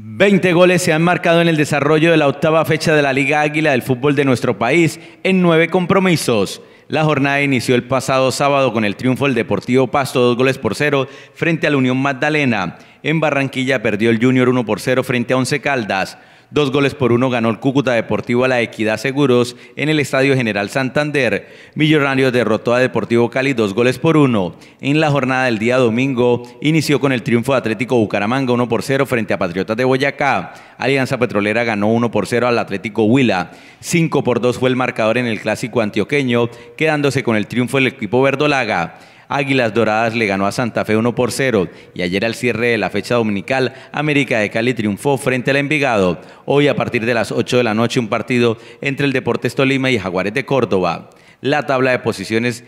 20 goles se han marcado en el desarrollo de la octava fecha de la Liga Águila del fútbol de nuestro país en nueve compromisos. La jornada inició el pasado sábado con el triunfo del Deportivo Pasto, dos goles por cero, frente a la Unión Magdalena. En Barranquilla perdió el Junior 1 por 0 frente a Once Caldas. Dos goles por uno ganó el Cúcuta Deportivo a la Equidad Seguros en el Estadio General Santander. Millonarios derrotó a Deportivo Cali dos goles por uno. En la jornada del día domingo inició con el triunfo de Atlético Bucaramanga 1 por 0 frente a Patriotas de Boyacá. Alianza Petrolera ganó 1 por 0 al Atlético Huila. 5 por 2 fue el marcador en el clásico antioqueño, quedándose con el triunfo del equipo verdolaga. Águilas Doradas le ganó a Santa Fe 1 por 0 y ayer al cierre de la fecha dominical, América de Cali triunfó frente al Envigado. Hoy a partir de las 8 de la noche un partido entre el Deportes Tolima y Jaguares de Córdoba. La tabla de posiciones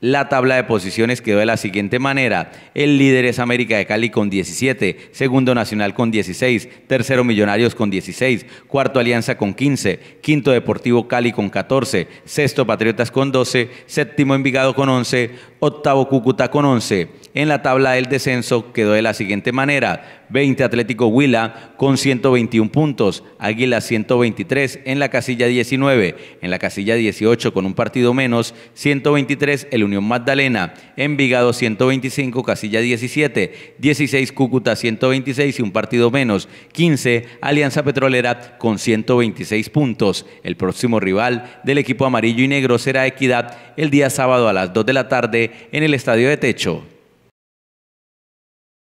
la tabla de posiciones quedó de la siguiente manera. El líder es América de Cali con 17, segundo Nacional con 16, tercero Millonarios con 16, cuarto Alianza con 15, quinto Deportivo Cali con 14, sexto Patriotas con 12, séptimo Envigado con 11, octavo Cúcuta con 11. En la tabla del descenso quedó de la siguiente manera. 20 Atlético Huila con 121 puntos, Águila 123 en la casilla 19, en la casilla 18 con un partido menos, 123 el Unión Magdalena, Envigado 125, casilla 17, 16 Cúcuta 126 y un partido menos, 15 Alianza Petrolera con 126 puntos. El próximo rival del equipo amarillo y negro será Equidad el día sábado a las 2 de la tarde en el Estadio de Techo.